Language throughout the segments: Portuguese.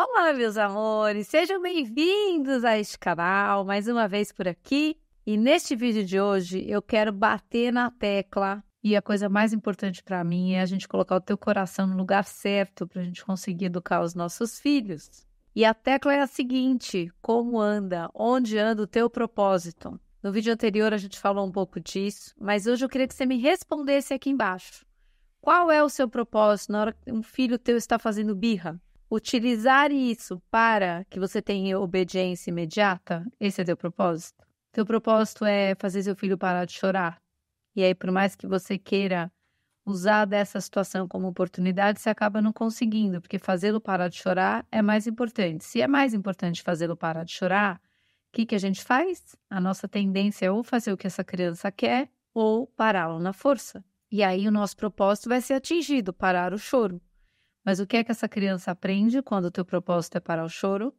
Olá, meus amores! Sejam bem-vindos a este canal, mais uma vez por aqui. E neste vídeo de hoje eu quero bater na tecla e a coisa mais importante para mim é a gente colocar o teu coração no lugar certo para a gente conseguir educar os nossos filhos. E a tecla é a seguinte: como anda? Onde anda o teu propósito? No vídeo anterior a gente falou um pouco disso, mas hoje eu queria que você me respondesse aqui embaixo. Qual é o seu propósito na hora que um filho teu está fazendo birra? utilizar isso para que você tenha obediência imediata, esse é teu propósito. Teu propósito é fazer seu filho parar de chorar. E aí, por mais que você queira usar dessa situação como oportunidade, você acaba não conseguindo, porque fazê-lo parar de chorar é mais importante. Se é mais importante fazê-lo parar de chorar, o que, que a gente faz? A nossa tendência é ou fazer o que essa criança quer ou pará-lo na força. E aí o nosso propósito vai ser atingido, parar o choro. Mas o que é que essa criança aprende quando o teu propósito é parar o choro?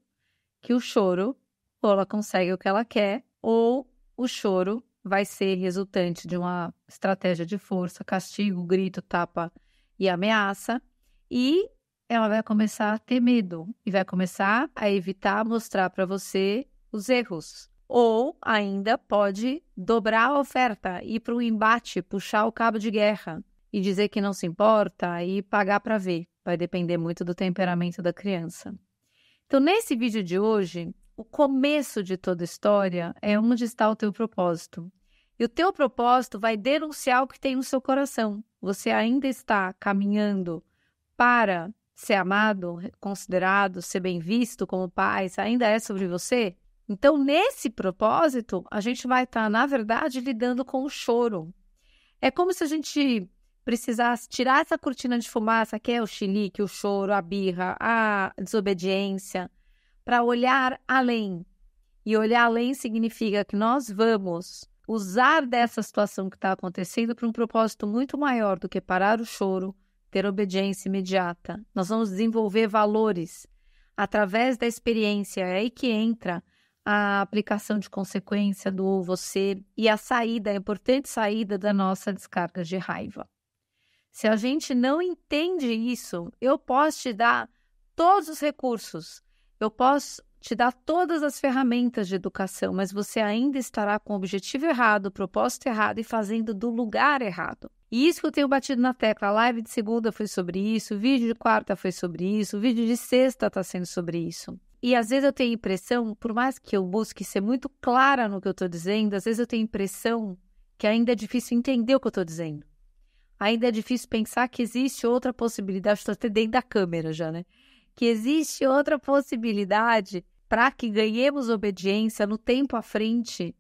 Que o choro, ou ela consegue o que ela quer, ou o choro vai ser resultante de uma estratégia de força, castigo, grito, tapa e ameaça. E ela vai começar a ter medo e vai começar a evitar mostrar para você os erros. Ou ainda pode dobrar a oferta, ir para o embate, puxar o cabo de guerra e dizer que não se importa e pagar para ver. Vai depender muito do temperamento da criança. Então, nesse vídeo de hoje, o começo de toda história é onde está o teu propósito. E o teu propósito vai denunciar o que tem no seu coração. Você ainda está caminhando para ser amado, considerado, ser bem visto como pai, ainda é sobre você? Então, nesse propósito, a gente vai estar, tá, na verdade, lidando com o choro. É como se a gente precisasse tirar essa cortina de fumaça, que é o xilique, o choro, a birra, a desobediência, para olhar além. E olhar além significa que nós vamos usar dessa situação que está acontecendo para um propósito muito maior do que parar o choro, ter obediência imediata. Nós vamos desenvolver valores através da experiência. É aí que entra a aplicação de consequência do você e a saída, a importante saída da nossa descarga de raiva. Se a gente não entende isso, eu posso te dar todos os recursos, eu posso te dar todas as ferramentas de educação, mas você ainda estará com o objetivo errado, propósito errado e fazendo do lugar errado. E isso que eu tenho batido na tecla. A live de segunda foi sobre isso, o vídeo de quarta foi sobre isso, o vídeo de sexta está sendo sobre isso. E às vezes eu tenho a impressão, por mais que eu busque ser muito clara no que eu estou dizendo, às vezes eu tenho a impressão que ainda é difícil entender o que eu estou dizendo ainda é difícil pensar que existe outra possibilidade. Estou até dentro da câmera já, né? Que existe outra possibilidade para que ganhemos obediência no tempo à frente,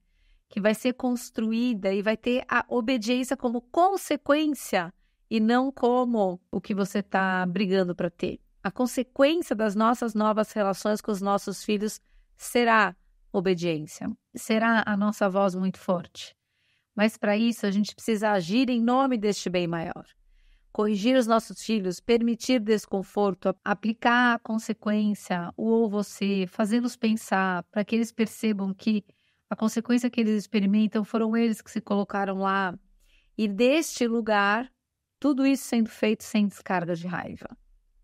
que vai ser construída e vai ter a obediência como consequência e não como o que você está brigando para ter. A consequência das nossas novas relações com os nossos filhos será obediência, será a nossa voz muito forte, mas para isso, a gente precisa agir em nome deste bem maior. Corrigir os nossos filhos, permitir desconforto, aplicar a consequência, o ou você, fazê-los pensar, para que eles percebam que a consequência que eles experimentam foram eles que se colocaram lá. E deste lugar, tudo isso sendo feito sem descarga de raiva.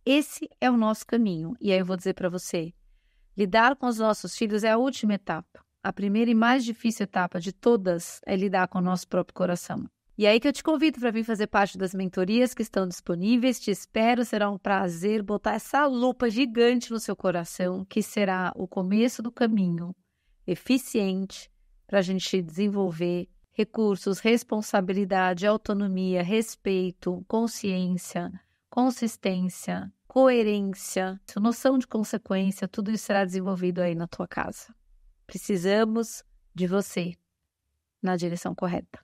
Esse é o nosso caminho. E aí eu vou dizer para você: lidar com os nossos filhos é a última etapa. A primeira e mais difícil etapa de todas é lidar com o nosso próprio coração. E é aí que eu te convido para vir fazer parte das mentorias que estão disponíveis. Te espero, será um prazer botar essa lupa gigante no seu coração, que será o começo do caminho eficiente para a gente desenvolver recursos, responsabilidade, autonomia, respeito, consciência, consistência, coerência, noção de consequência, tudo isso será desenvolvido aí na tua casa. Precisamos de você na direção correta.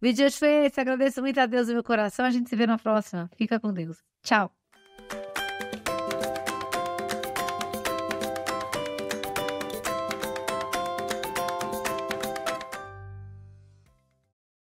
O vídeo de hoje foi esse. Agradeço muito a Deus no meu coração. A gente se vê na próxima. Fica com Deus. Tchau.